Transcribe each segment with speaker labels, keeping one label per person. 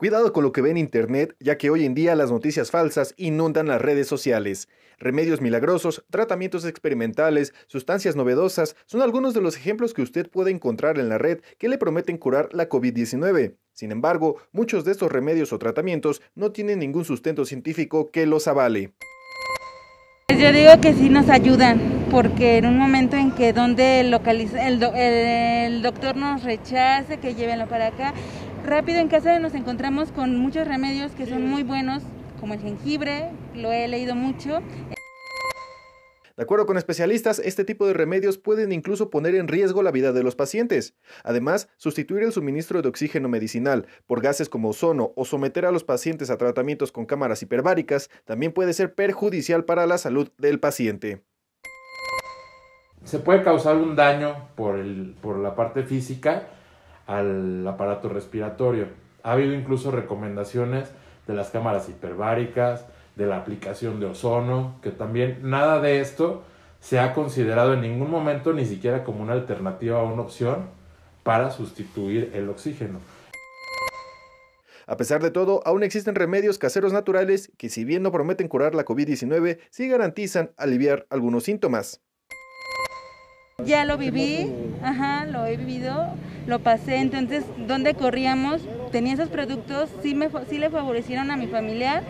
Speaker 1: Cuidado con lo que ve en Internet, ya que hoy en día las noticias falsas inundan las redes sociales. Remedios milagrosos, tratamientos experimentales, sustancias novedosas son algunos de los ejemplos que usted puede encontrar en la red que le prometen curar la COVID-19. Sin embargo, muchos de estos remedios o tratamientos no tienen ningún sustento científico que los avale.
Speaker 2: Pues yo digo que sí nos ayudan, porque en un momento en que donde el, el doctor nos rechace que llévenlo para acá, Rápido, en casa nos encontramos con muchos remedios que son muy buenos, como el jengibre, lo he leído mucho.
Speaker 1: De acuerdo con especialistas, este tipo de remedios pueden incluso poner en riesgo la vida de los pacientes. Además, sustituir el suministro de oxígeno medicinal por gases como ozono o someter a los pacientes a tratamientos con cámaras hiperbáricas también puede ser perjudicial para la salud del paciente. Se puede causar un daño por, por la parte física, al aparato
Speaker 3: respiratorio. Ha habido incluso recomendaciones de las cámaras hiperbáricas, de la aplicación de ozono, que también nada de esto se ha considerado en ningún momento
Speaker 1: ni siquiera como una alternativa o una opción para sustituir el oxígeno. A pesar de todo, aún existen remedios caseros naturales que si bien no prometen curar la COVID-19, sí garantizan aliviar algunos síntomas.
Speaker 2: Ya lo viví, ajá, lo he vivido lo pasé. Entonces, ¿dónde corríamos, tenía esos productos, sí, me, le favorecieron a mi familiar.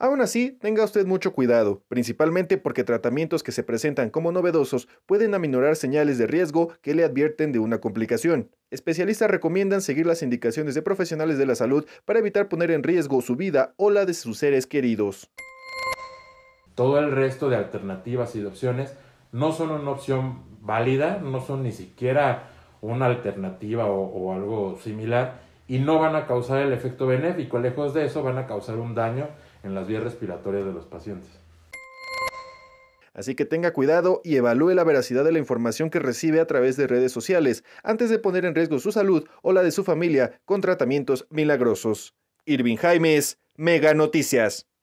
Speaker 1: Aún así, tenga usted mucho cuidado, principalmente porque tratamientos que se presentan como novedosos pueden aminorar señales de riesgo que le advierten de una complicación. Especialistas recomiendan seguir las indicaciones de profesionales de la salud para evitar poner en riesgo su vida o la de sus seres queridos.
Speaker 3: Todo el resto de alternativas y de opciones no son una opción válida, no son ni siquiera una alternativa o, algo similar y no van a causar el efecto benéfico. Lejos de eso, van a causar un daño en las vías respiratorias de los pacientes.
Speaker 1: Así que tenga cuidado y evalúe la veracidad de la información que recibe a través de redes sociales antes de poner en riesgo su salud o la de su familia con tratamientos milagrosos. Irving Jaimes, Mega Noticias.